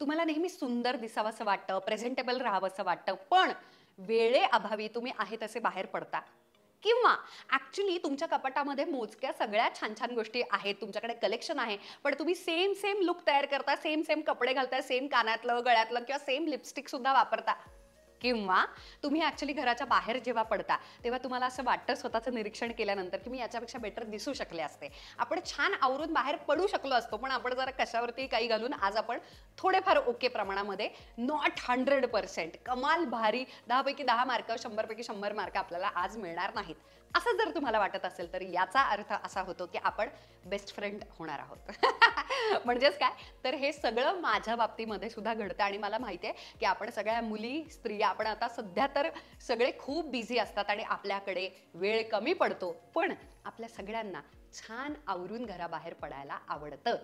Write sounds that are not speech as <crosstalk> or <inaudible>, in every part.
तुम्हाला नेहमी सुंदर दिसावं असं वाटतं प्रेझेंटेबल राहावं असं वाटतं पण वेळेअभावी तुम्ही आहे तसे बाहेर पडता किंवा ॲक्च्युली तुमच्या कपाटामध्ये मोजक्या सगळ्या छान छान गोष्टी आहेत तुमच्याकडे कलेक्शन आहे पण तुम्ही सेम सेम लुक तयार करता सेम सेम कपडे घालता सेम कानातलं गळ्यातलं किंवा सेम लिपस्टिक सुद्धा वापरता किंवा तुम्ही ऍक्च्युअली घराच्या बाहेर जेव्हा पडता तेव्हा तुम्हाला असं वाटतं स्वतःचं निरीक्षण केल्यानंतर की मी याच्यापेक्षा बेटर दिसू शकले असते आपण छान आवरून बाहेर पडू शकलो असतो पण आपण जरा कशावरती काही घालून आज आपण थोडेफार ओके प्रमाणामध्ये नॉट हंड्रेड पर्सेंट कमाल भारी दहापैकी दहा मार्क शंभरपैकी शंभर मार्क आपल्याला आज मिळणार नाहीत असं जर तुम्हाला वाटत असेल तर याचा अर्थ असा होतो की आपण बेस्ट फ्रेंड होणार आहोत <laughs> म्हणजेच काय तर हे सगळं माझ्या बाबतीमध्ये सुद्धा घडतं आणि मला माहिती आहे की आपण सगळ्या मुली स्त्रिया आपण आता सध्या तर सगळे खूप बिझी असतात आणि आपल्याकडे वेळ कमी पडतो पण आपल्या सगळ्यांना छान आवरून घराबाहेर पडायला आवडतं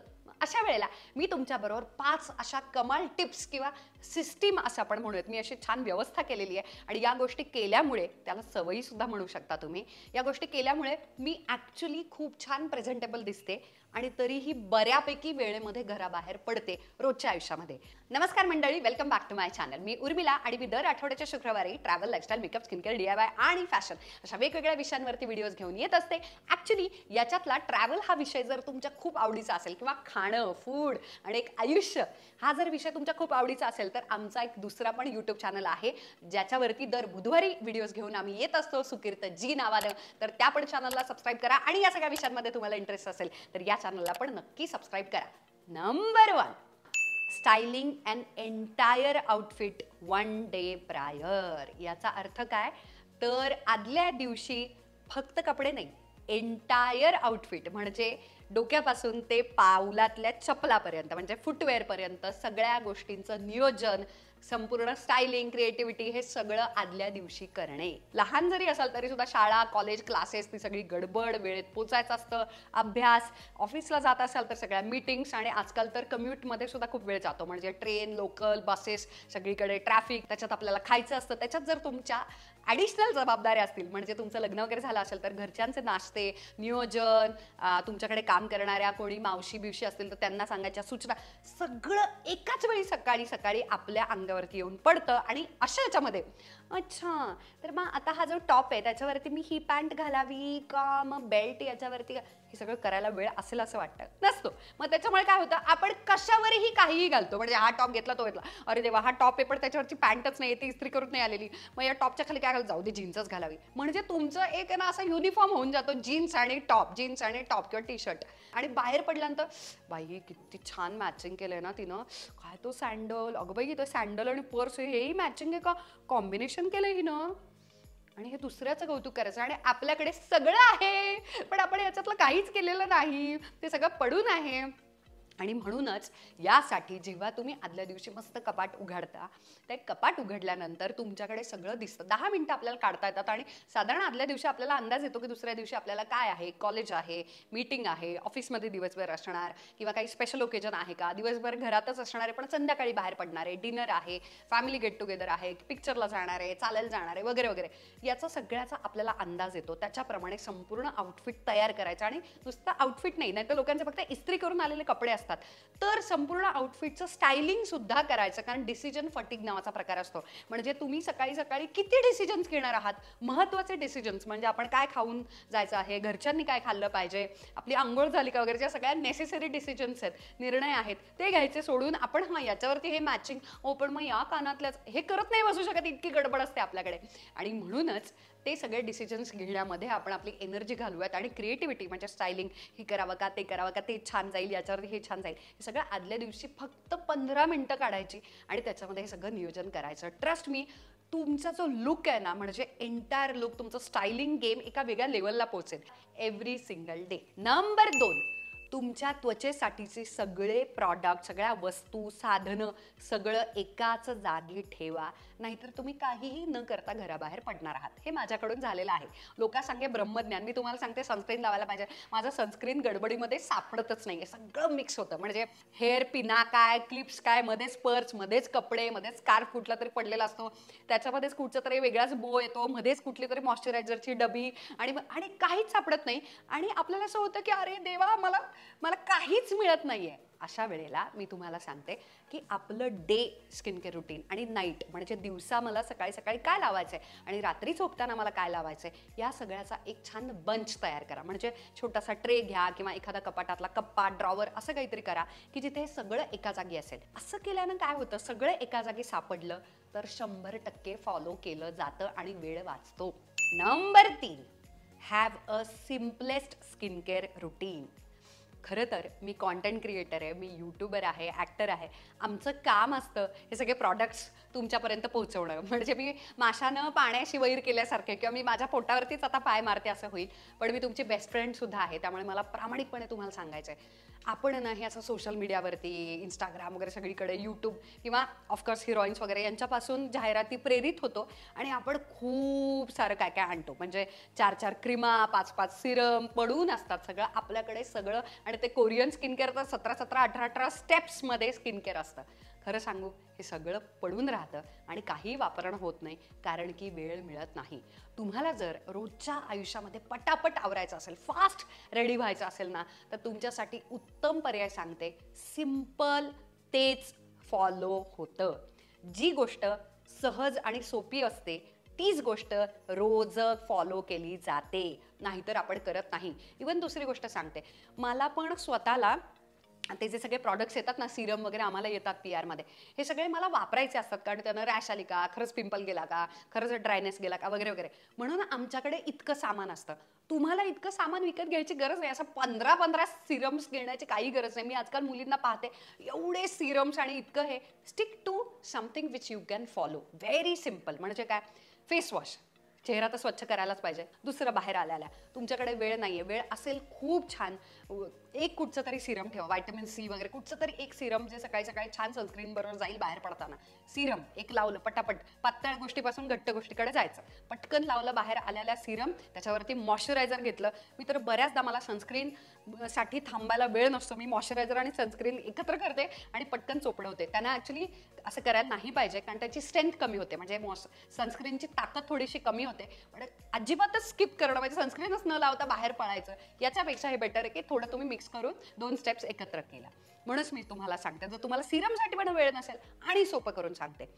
अशा वेळेला मी तुमच्याबरोबर पाच अशा कमाल टिप्स किंवा सिस्टीम असं आपण म्हणूयात मी अशी छान व्यवस्था केलेली आहे आणि या गोष्टी केल्यामुळे त्याला सवयीसुद्धा म्हणू शकता तुम्ही या गोष्टी केल्यामुळे मी ॲक्च्युली खूप छान प्रेझेंटेबल दिसते आणि तरीही बऱ्यापैकी वेळेमध्ये घराबाहेर पडते रोजच्या आयुष्यामध्ये नमस्कार मंडळी welcome back to my channel मी उर्मिला आणि मी दर आठवड्याच्या शुक्रवारी travel lifestyle makeup skincare D I आणि फॅशन अशा वेगवेगळ्या विषयांवरती व्हिडिओज घेऊन येत असते ॲक्च्युली याच्यातला ट्रॅव्हल हा विषय जर तुमच्या खूप आवडीचा असेल किंवा खाणं फूड आणि एक आयुष्य हा जर विषय तुमच्या खूप आवडीचा असेल तर आमचा एक दुसरा पण यूट्यूब चॅनल आहे ज्याच्यावरती दर बुधवारी व्हिडिओज घेऊन आम्ही येत असतो सुकीर्त जी नावानं तर त्या पण चॅनलला सबस्क्राईब करा आणि या सगळ्या विषयांमध्ये तुम्हाला इंटरेस्ट असेल तर या चॅनलला पण नक्की सबस्क्राईब करा number one styling and entire outfit one day prior याचा अर्थ काय तर आदल्या दिवशी फक्त कपडे नाही एंटायर आउटफिट म्हणजे डोक्यापासून ते पावलातल्या चपलापर्यंत म्हणजे फुटवेअरपर्यंत सगळ्या गोष्टींचं नियोजन संपूर्ण स्टायलिंग क्रिएटिव्हिटी हे सगळं आदल्या दिवशी करणे लहान जरी असाल तरी सुद्धा शाळा कॉलेज क्लासेस ती सगळी गडबड वेळेत पोचायचं असतं अभ्यास ऑफिसला जात असाल तर सगळ्या मीटिंग्स आणि आजकाल तर कम्युटमध्ये सुद्धा खूप वेळ जातो म्हणजे ट्रेन लोकल बसेस सगळीकडे ट्रॅफिक त्याच्यात आपल्याला खायचं असतं त्याच्यात जर तुमच्या ॲडिशनल जबाबदाऱ्या असतील म्हणजे तुमचं लग्न वगैरे झालं असेल तर घरच्यांचे नाश्ते नियोजन तुमच्याकडे काम करणाऱ्या कोणी मावशी बिवशी असतील तर त्यांना सांगायच्या सूचना सगळं एकाच वेळी सकाळी सकाळी आपल्या अंगावर वरती येऊन पडतं आणि अशा याच्यामध्ये अच्छा तर मग आता हा जो टॉप आहे त्याच्यावरती मी ही पॅन्ट घालावी का मग बेल्ट याच्यावरती हे सगळं करायला वेळ असेल असं वाटतं नसतो मग त्याच्यामुळे काय होतं आपण कशावरही काहीही घालतो म्हणजे हा टॉप घेतला तो घेतला अरे देवा हा टॉप आहे पण त्याच्यावरची पॅन्टच नाही ती इस्त्री करून नाही आलेली मग या टॉपच्या खाली काय घालू जाऊ दे जीन्सच घालावी म्हणजे तुमचं एक ना असा युनिफॉर्म होऊन जातो जीन्स आणि टॉप जीन्स आणि टॉप किंवा टी शर्ट आणि बाहेर पडल्यानंतर बाई किती छान मॅचिंग केलंय ना तिनं काय तो सँडल अगं बाई तो सँडल आणि पर्स हेही मॅचिंग आहे का कॉम्बिनेशन कलेक्शन केलं ना आणि हे दुसऱ्याचं कौतुक करायचं आणि आपल्याकडे सगळं आहे पण आपण याच्यातलं काहीच केलेलं नाही ते सगळं पडून आहे आणि म्हणूनच यासाठी जेव्हा तुम्ही आदल्या दिवशी मस्त कपाट उघडता ते कपाट उघडल्यानंतर तुमच्याकडे सगळं दिसतं दहा मिनटं आपल्याला काढता येतात आणि साधारण आदल्या दिवशी आपल्याला अंदाज येतो की दुसऱ्या दिवशी आपल्याला काय आहे कॉलेज आहे मीटिंग आहे ऑफिसमध्ये दिवसभर असणार किंवा काही स्पेशल ओकेजन आहे का दिवसभर घरातच असणार आहे पण संध्याकाळी बाहेर पडणार आहे डिनर आहे फॅमिली गेट टुगेदर आहे पिक्चरला जाणार आहे चालायला जाणार आहे वगैरे वगैरे याचा सगळ्याचा आपल्याला अंदाज येतो त्याच्याप्रमाणे संपूर्ण आउटफिट तयार करायचं आणि नुसतं आउटफिट नाही नाही तर लोकांचे फक्त इस्त्री करून आलेले कपडे असतात असतात तर संपूर्ण आउटफिटचं स्टायलिंग सुद्धा करायचं कारण डिसिजन फटिक नावाचा प्रकार असतो म्हणजे तुम्ही सकाळी सकाळी किती डिसिजन्स घेणार आहात महत्त्वाचे डिसिजन्स म्हणजे आपण काय खाऊन जायचं आहे घरच्यांनी काय खाल्लं पाहिजे आपली आंघोळ झाली का वगैरे ज्या सगळ्या नेसेसरी डिसिजन्स आहेत निर्णय आहेत ते घ्यायचे सोडून आपण हा याच्यावरती हे मॅचिंग हो पण मग या कानातल्याच हे करत नाही बसू शकत इतकी गडबड असते आपल्याकडे आणि म्हणूनच ते सगळे डिसिजन्स घेण्यामध्ये आपण आपली एनर्जी घालूयात आणि क्रिएटिव्हिटी म्हणजे स्टायलिंग हे करावं का ते करावं का ते छान जाईल याच्यावर हे छान जाईल हे सगळं आदल्या दिवशी फक्त पंधरा मिनटं काढायची आणि त्याच्यामध्ये हे सगळं नियोजन करायचं ट्रस्ट मी तुमचा जो लुक आहे ना म्हणजे एंटायर लुक तुमचं स्टायलिंग गेम एका वेगळ्या लेवलला पोहोचेल एव्हरी सिंगल डे नंबर दोन तुमच्या त्वचेसाठीचे सगळे प्रॉडक्ट सगळ्या वस्तू साधनं सगळं एकाच जागी ठेवा नाहीतर तुम्ही काहीही न करता घराबाहेर पडणार आहात हे माझ्याकडून झालेलं आहे लोक सांगे ब्रह्मज्ञान मी तुम्हाला सांगते सनस्क्रीन लावायला पाहिजे माझं सनस्क्रीन गडबडीमध्ये सापडतच नाही आहे सगळं मिक्स होतं म्हणजे हेअर पिना काय क्लिप्स काय मध्येच पर्स मध्येच कपडे मध्येच स्कार्फ कुठला तरी पडलेला असतो त्याच्यामध्येच कुठचा तरी वेगळाच बो येतो मध्येच कुठली तरी मॉइश्चरायझरची डबी आणि आणि काहीच सापडत नाही आणि आपल्याला असं होतं की अरे देवा मला मला काहीच मिळत नाहीये अशा वेळेला मी तुम्हाला सांगते की आपलं डे स्किन केअर रुटीन आणि नाईट म्हणजे दिवसा मला सकाळी सकाळी काय लावायचं आहे आणि रात्री झोपताना मला काय लावायचं आहे या सगळ्याचा एक छान बंच तयार करा म्हणजे छोटासा ट्रे घ्या किंवा एखादा कपाटातला कप्पा ड्रॉवर असं काहीतरी करा की जिथे हे सगळं एका जागी असेल असं केल्यानं काय होतं सगळं एका जागी सापडलं तर शंभर टक्के फॉलो केलं जातं आणि वेळ वाचतो नंबर तीन have a simplest skin care routine खरं तर मी कॉन्टेंट क्रिएटर आहे मी यूट्यूबर आहे ॲक्टर आहे आमचं काम असतं हे सगळे प्रॉडक्ट्स तुमच्यापर्यंत पोहोचवणं म्हणजे मी माशानं पाण्याशी वैर केल्यासारखे किंवा मी माझ्या पोटावरतीच आता पाय मारते असं होईल पण मी तुमची बेस्ट फ्रेंडसुद्धा आहे त्यामुळे मला प्रामाणिकपणे तुम्हाला सांगायचं आहे आपण ना हे असं सोशल मीडियावरती इंस्टाग्राम वगैरे सगळीकडे यूट्यूब किंवा ऑफकोर्स हिरोईन्स वगैरे यांच्यापासून जाहिराती प्रेरित होतो आणि आपण खूप सारं काय काय आणतो म्हणजे चार चार क्रिमा पाच पाच सिरम पडून असतात सगळं आपल्याकडे सगळं आणि आणि ते कोरियन स्किन केअर तर सतरा सतरा अठरा अठरा स्टेप्समध्ये स्किन केअर असतं खरं सांगू हे सगळं पडून राहतं आणि काही वापरणं होत नाही कारण की वेळ मिळत नाही तुम्हाला जर रोजच्या आयुष्यामध्ये पटापट आवरायचं असेल फास्ट रेडी व्हायचं असेल ना तर तुमच्यासाठी उत्तम पर्याय सांगते सिम्पल तेच फॉलो होतं जी गोष्ट सहज आणि सोपी असते तीच गोष्ट रोज फॉलो केली जाते नाहीतर आपण करत नाही इवन दुसरी गोष्ट सांगते मला पण स्वतःला ते जे सगळे प्रॉडक्ट्स येतात ना सिरम वगैरे आम्हाला येतात पी आरमध्ये हे सगळे मला वापरायचे असतात कारण त्यांना रॅश आली का खरंच पिंपल गेला का खरंच ड्रायनेस गेला का वगैरे वगैरे म्हणून आमच्याकडे इतकं सामान असतं तुम्हाला इतकं सामान विकत घ्यायची गरज नाही असं पंधरा पंधरा सिरम्स घेण्याची काही गरज नाही मी आजकाल मुलींना पाहते एवढे सिरम्स आणि इतकं हे stick to something which you can follow very simple म्हणजे काय फेस वॉश चेहरा तर स्वच्छ करायलाच पाहिजे दुसरं बाहेर आल्याला तुमच्याकडे वेळ नाही आहे वेळ असेल खूप छान एक कुठचं तरी सिरम ठेवा व्हायटमिन सी वगैरे कुठचं तरी एक सिरम जे सकाळी सकाळी छान सनस्क्रीन बरोबर जाईल बाहेर पडताना सिरम एक लावलं पटापट पातळ गोष्टीपासून घट्ट गोष्टीकडे जायचं पटकन लावलं बाहेर आलेल्या सिरम त्याच्यावरती मॉइश्चरायझर घेतलं मी तर बऱ्याचदा मला सनस्क्रीन साठी थांबायला वेळ नसतो मी मॉइश्चरायझर आणि सनस्क्रीन एकत्र करते आणि पटकन चोपडवते त्यांना ॲक्च्युली असं करायला नाही पाहिजे कारण त्याची स्ट्रेंथ कमी होते म्हणजे सनस्क्रीनची ताकद थोडीशी कमी होते पण अजिबातच स्किप करणं म्हणजे सनस्क्रीनच न लावता बाहेर पळायचं याच्यापेक्षा हे बेटर आहे की थोडं तुम्ही मिक्स करून दोन स्टेप्स एकत्र केला म्हणूनच मी तुम्हाला सांगते जर तुम्हाला सिरमसाठी पण वेळ नसेल आणि सोपं करून सांगते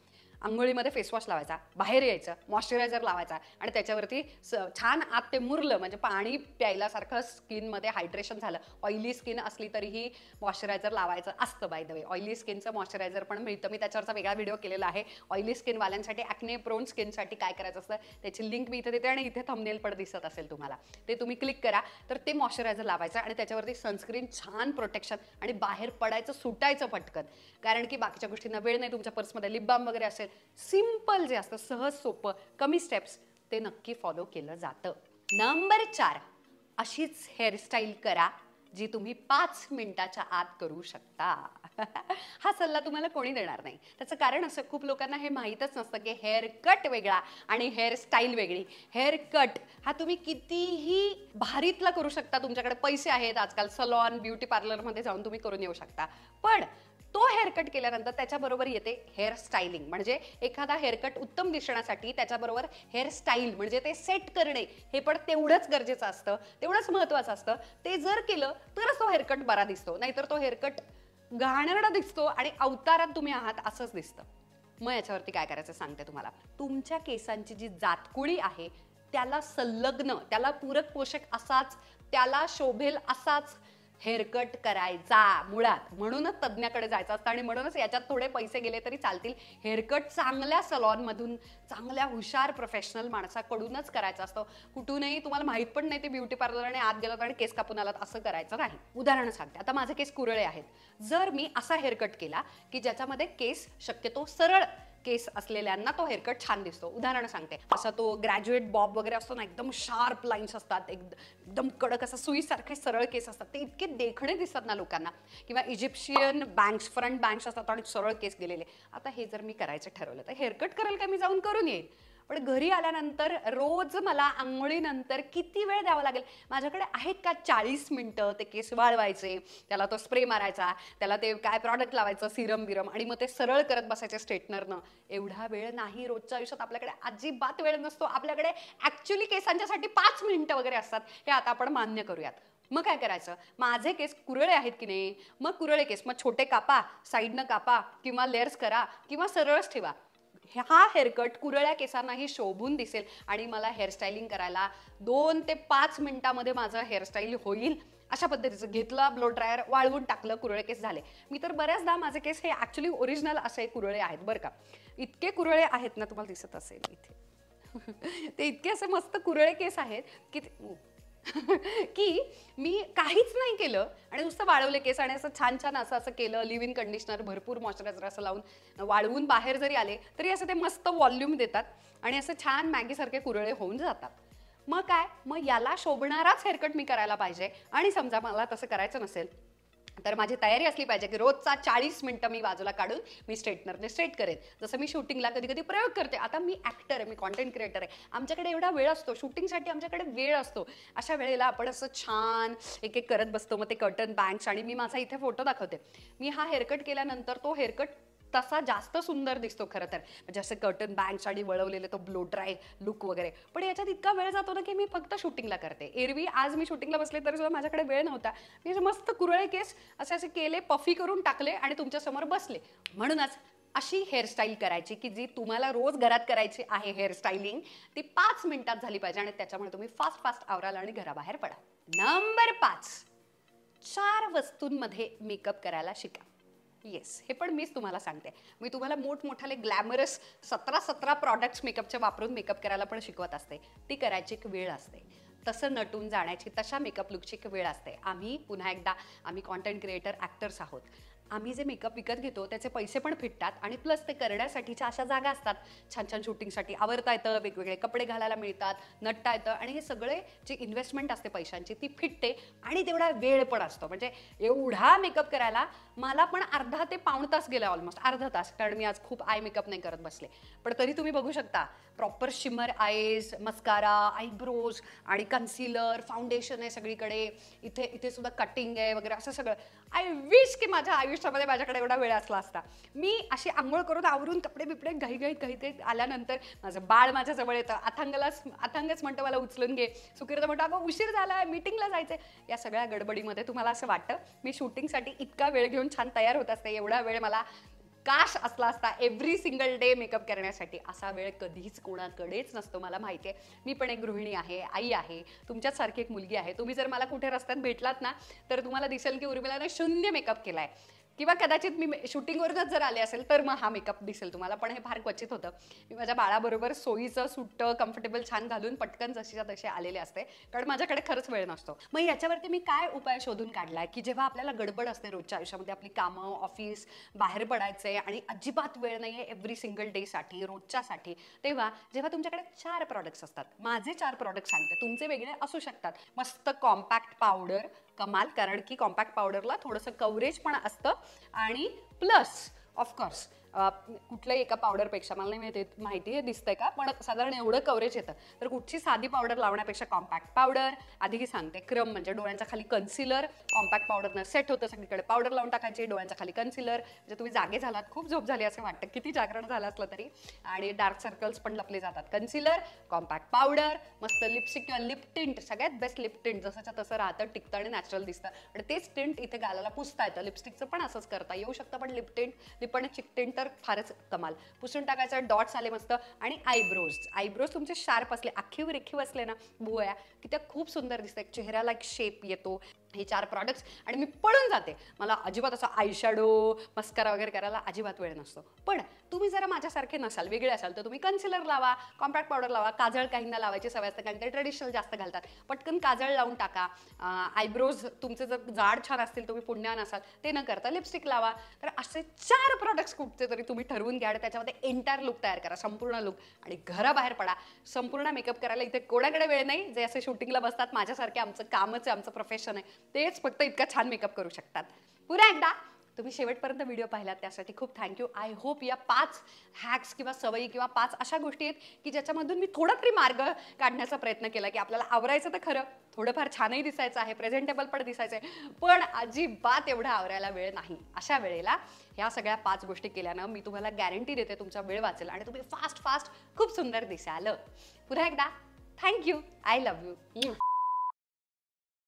आंघोळीमध्ये फेसवॉश लावायचा बाहेर यायचं मॉइश्चरायझर लावायचा आणि त्याच्यावरती छान आत ते मुरलं म्हणजे पाणी प्यायल्यासारखं स्किनमध्ये हायड्रेशन झालं ऑइली स्किन असली तरीही मॉइश्चरायझर लावायचं असतं बाय द वे ऑइली स्किनचं मॉइश्चरायझर पण मिळतं मी त्याच्यावरचा वेगळा व्हिडिओ केलेला आहे ऑइली स्किनवाल्यांसाठी ॲक्ने प्रोन स्किनसाठी काय करायचं असतं त्याची लिंक मी इथे देते आणि इथे थंबनेल पण दिसत असेल तुम्हाला ते तुम्ही क्लिक करा तर ते मॉइश्चरायझर लावायचं आणि त्याच्यावरती सनस्क्रीन छान प्रोटेक्शन आणि बाहेर पडायचं सुटायचं पटकन कारण की बाकीच्या गोष्टींना वेळ नाही तुमच्या पर्समध्ये लिपबाम वगैरे असेल सिम्पल जे असतं सहज सोपं कमी स्टेप्स ते नक्की फॉलो केलं जातं नंबर चार अशीच हेअरस्टाईल करा जी तुम्ही पाच मिनिटाच्या आत करू शकता <laughs> हा सल्ला तुम्हाला कोणी देणार नाही त्याचं कारण असं खूप लोकांना हे माहीतच नसतं की हेअर कट वेगळा आणि हेअर स्टाईल वेगळी हेअर कट हा तुम्ही कितीही भारीतला करू शकता तुमच्याकडे पैसे आहेत आजकाल सलॉन ब्युटी पार्लरमध्ये जाऊन तुम्ही करून येऊ शकता पण तो हेअरकट केल्यानंतर त्याच्याबरोबर येते हेअर स्टाईलिंग म्हणजे एखादा हेअरकट उत्तम दिसण्यासाठी त्याच्याबरोबर हेअर स्टाईल म्हणजे ते सेट करणे हे पण तेवढंच गरजेचं असतं तेवढंच महत्त्वाचं असतं ते जर केलं तरच तो हेअरकट बरा दिसतो नाहीतर तो हेअरकट घाणेरडा दिसतो आणि अवतारात तुम्ही आहात असंच दिसतं मग याच्यावरती काय करायचं सांगते तुम्हाला तुमच्या केसांची जी जातकुळी आहे त्याला संलग्न त्याला पूरक पोषक असाच त्याला शोभेल असाच हेअरकट करायचा मुळात म्हणूनच तज्ज्ञाकडे जायचं असतं आणि म्हणूनच याच्यात थोडे पैसे गेले तरी चालतील हेअरकट चांगल्या सलॉनमधून चांगल्या हुशार प्रोफेशनल माणसाकडूनच करायचा असतो कुठूनही तुम्हाला माहीत पण नाही ते ब्युटी पार्लरने आत गेलं आणि केस कापून आलात असं करायचं नाही उदाहरण सांगते आता माझे केस कुरळे आहेत जर मी असा हेअरकट केला की ज्याच्यामध्ये केस शक्यतो सरळ केस असलेल्यांना तो हेअरकट छान दिसतो उदाहरण सांगते असा तो ग्रॅज्युएट बॉब वगैरे असतो ना एकदम शार्प लाईन्स असतात एकदम कडक असं सुईसारखे सरळ केस असतात ते इतके देखणे दिसतात ना लोकांना किंवा इजिप्शियन बँक्स फ्रंट बँक्स असतात आणि सरळ केस गेलेले आता हे जर मी करायचं ठरवलं तर हेअरकट करायला का मी जाऊन करून येईल पण घरी आल्यानंतर रोज मला आंघोळीनंतर किती वेळ द्यावा लागेल माझ्याकडे आहेत का चाळीस मिनटं ते केस वाळवायचे त्याला तो स्प्रे मारायचा त्याला ते काय प्रॉडक्ट लावायचं सिरम बिरम आणि मग ते सरळ करत बसायचे स्ट्रेटनरनं एवढा वेळ नाही रोजच्या आयुष्यात आपल्याकडे अजिबात वेळ नसतो आपल्याकडे ॲक्च्युली केसांच्यासाठी पाच मिनिटं वगैरे असतात हे आता आपण मान्य करूयात मग काय करायचं माझे केस कुरळे आहेत की नाही मग कुरळे केस मग छोटे कापा साईडनं कापा किंवा लेअर्स करा किंवा सरळच ठेवा हा हेअरकट कुरळ्या केसांनाही शोभून दिसेल आणि मला हेअरस्टाईलिंग करायला दोन ते पाच मिनिटामध्ये माझं हेअरस्टाईल होईल अशा पद्धतीचं घेतलं ब्लो ड्रायर वाळवून टाकलं कुरळे केस झाले मी तर बऱ्याचदा माझे केस हे ॲक्च्युली ओरिजिनल असे कुरळे आहेत बरं का इतके कुरळे आहेत ना तुम्हाला दिसत असेल इथे <laughs> ते इतके असे मस्त कुरळे केस आहेत की <laughs> की मी काहीच नाही केलं आणि नुसतं वाळवले केस आणि असं छान छान असं असं केलं लिव्ह इन कंडिशनर भरपूर मॉइश्चरायझर असं लावून वाळवून बाहेर जरी आले तरी असं ते मस्त वॉल्यूम देतात आणि असं छान मॅगीसारखे कुरळे होऊन जातात मग काय मग याला शोभणाराच हेअरकट मी करायला पाहिजे आणि समजा मला तसं करायचं नसेल तर माझी तयारी असली पाहिजे की रोजचा चाळीस मिनटं मी बाजूला काढून मी स्ट्रेटनरने स्ट्रेट करेन जसं मी शूटिंगला कधी कधी प्रयोग करते आता मी ॲक्टर आहे मी कॉन्टेंट क्रिएटर आहे आमच्याकडे एवढा वेळ असतो शूटिंगसाठी आमच्याकडे वेळ असतो अशा वेळेला आपण असं छान एक एक करत बसतो मग ते कटन बँक्स आणि मी माझा इथे फोटो दाखवते मी हा हेअरकट केल्यानंतर तो हेअरकट तसा जास्त सुंदर दिसतो खरं तर म्हणजे असं कर्टन बँक आणि वळवलेले तो ब्लो ड्राय लुक वगैरे पण याच्यात इतका वेळ जातो ना की मी फक्त शूटिंगला करते एरवी आज मी शूटिंगला बसले तरी सुद्धा माझ्याकडे वेळ नव्हता मी मस्त कुरळे केस असे असे केले पफी करून टाकले आणि तुमच्यासमोर बसले म्हणूनच अशी हेअरस्टाईल करायची की जी तुम्हाला रोज घरात करायची आहे हेअरस्टाईलिंग ती पाच मिनिटात झाली पाहिजे आणि त्याच्यामुळे तुम्ही फास्ट फास्ट आवराल आणि घराबाहेर पडा नंबर पाच चार वस्तूंमध्ये मेकअप करायला शिका येस हे पण मीच तुम्हाला सांगते मी तुम्हाला मोठमोठाले ग्लॅमरस सतरा सतरा प्रॉडक्ट्स मेकअपचे वापरून मेकअप करायला पण शिकवत असते ती करायची एक वेळ असते तसं नटून जाण्याची तशा मेकअप लुकची एक वेळ असते आम्ही पुन्हा एकदा आम्ही कॉन्टेंट क्रिएटर ॲक्टर्स आहोत आम्ही जे मेकअप विकत घेतो त्याचे पैसे पण फिटतात आणि प्लस ते करण्यासाठीच्या अशा जागा असतात छान छान शूटिंगसाठी आवरता येतं वेगवेगळे कपडे घालायला मिळतात नटता येतं आणि हे सगळे जे इन्व्हेस्टमेंट असते पैशांची ती फिटते आणि तेवढा वेळ पण असतो म्हणजे एवढा मेकअप करायला मला पण अर्धा ते पाऊण तास गेला ऑलमोस्ट अर्धा तास कारण मी आज खूप आय मेकअप नाही करत बसले पण तरी तुम्ही बघू शकता proper shimmer eyes mascara eyebrows आणि कन्सिलर फाउंडेशन आहे सगळीकडे इथे इथे सुद्धा कटिंग आहे वगैरे असं सगळं आय विश की माझ्या आयुष्यामध्ये माझ्याकडे एवढा वेळ असला असता मी अशी आंघोळ करून आवरून कपडे बिपडे घाई घाई घाई आल्यानंतर माझं बाळ माझ्याजवळ येतं अथांगलाच अथांगच म्हणतं मला उचलून घे सुकिर्द म्हणतो अगं उशीर झाला आहे मीटिंगला जायचं या सगळ्या गडबडीमध्ये तुम्हाला असं वाटतं मी शूटिंगसाठी इतका वेळ घेऊन छान तयार होत असते एवढा वेळ मला काश असला असता एव्हरी सिंगल डे मेकअप करण्यासाठी असा वेळ कधीच कोणाकडेच नसतो मला माहिती आहे मी पण एक गृहिणी आहे आई आहे तुमच्यासारखी एक मुलगी आहे तुम्ही जर मला कुठे रस्त्यात भेटलात ना तर तुम्हाला दिसेल की उर्मिलाने शून्य मेकअप केलाय किंवा कदाचित मी शूटिंगवरूनच जर आले असेल तर मग हा मेकअप दिसेल तुम्हाला पण हे फार क्वचित होतं मी माझ्या बाळाबरोबर सोयीचं सुट्टं कम्फर्टेबल छान घालून पटकन जशीच्या तसे आलेले असते कारण माझ्याकडे खरंच वेळ नसतो मग याच्यावरती मी काय उपाय शोधून काढलाय की जेव्हा आपल्याला गडबड असते रोजच्या आयुष्यामध्ये आपली कामं ऑफिस बाहेर पडायचे आणि अजिबात वेळ नाही आहे एव्हरी सिंगल डेसाठी रोजच्यासाठी तेव्हा जेव्हा तुमच्याकडे चार प्रॉडक्ट्स असतात माझे चार प्रॉडक्ट सांगते तुमचे वेगळे असू शकतात मस्त कॉम्पॅक्ट पावडर कमाल कारण की कॉम्पॅक्ट पावडरला थोडंसं कवरेज पण असतं आणि प्लस ऑफकोर्स कुठल्याही एका पावडरपेक्षा मला नाही माहिती माहिती हे दिसतंय का पण साधारण एवढं कव्हरेज येतं तर कुठची साधी पावडर लावण्यापेक्षा कॉम्पॅक्ट पावडर आधी सांगते क्रम म्हणजे डोळ्यांच्या खाली कन्सिलर कॉम्पॅक्ट पावडरनं सेट होतं सगळीकडे पावडर लावून टाकायची डोळ्यांच्या खाली कन्सिलर म्हणजे तुम्ही जागे झालात खूप झोप झाली असं वाटतं किती जागरण झालं असलं तरी आणि डार्क सर्कल्स पण लपले जातात कन्सिलर कॉम्पॅक्ट पावडर मस्त लिपस्टिक किंवा लिप टिंट सगळ्यात बेस्ट लिप टिंट जसंच्या तसं राहतं टिकतं आणि नॅचरल दिसतं आणि तेच टिंट इथे गालाला पुसता येतं लिपस्टिकचं पण असंच करता येऊ शकतं पण लिप टिंट लिप आणि तर फारच कमाल पुसून टाकायचं डॉट्स आले मस्त आणि आयब्रोज आयब्रोज तुमचे शार्प असले आखीव रेखीव असले ना भुवया की त्या खूप सुंदर दिसत चेहऱ्याला एक शेप येतो हे चार प्रॉडक्ट्स आणि मी पळून जाते मला अजिबात असा आयशॅडो मस्कारा वगैरे करायला अजिबात वेळ नसतो पण तुम्ही जरा माझ्यासारखे नसाल वेगळे असाल तर तुम्ही कन्सिलर लावा कॉम्पॅक्ट पावडर लावा काजळ काहींना लावायची सवय असते कारण ते ट्रेडिशनल जास्त घालतात पटकन काजळ लावून टाका आयब्रोज तुमचे जर जाड छान असतील तुम्ही पुण्यान असाल ते न करता लिपस्टिक लावा तर असे चार प्रोडक्ट्स कुठचे तरी तुम्ही ठरवून घ्या त्याच्यामध्ये एंटायर लुक तयार करा संपूर्ण लुक आणि घराबाहेर पडा संपूर्ण मेकअप करायला इथे कोणाकडे वेळ नाही जे असे शूटिंगला बसतात माझ्यासारखे आमचं कामच आहे आमचं प्रोफेशन आहे तेच फक्त इतका छान मेकअप करू शकतात पुन्हा एकदा तुम्ही शेवटपर्यंत व्हिडिओ पाहिलात त्यासाठी खूप थँक्यू आय होप या पाच हॅक्स किंवा सवयी किंवा पाच अशा गोष्टी आहेत की ज्याच्यामधून मी थोडा तरी मार्ग काढण्याचा प्रयत्न केला की आपल्याला आवरायचं तर खरं थोडंफार छानही दिसायचं आहे प्रेझेंटेबल पण दिसायचं आहे पण अजिबात एवढा आवरायला वेळ नाही अशा वेळेला ह्या सगळ्या पाच गोष्टी केल्यानं मी तुम्हाला गॅरंटी देते तुमचा वेळ वाचेल आणि तुम्ही फास्ट फास्ट खूप सुंदर दिसाल पुन्हा एकदा thank you I love you you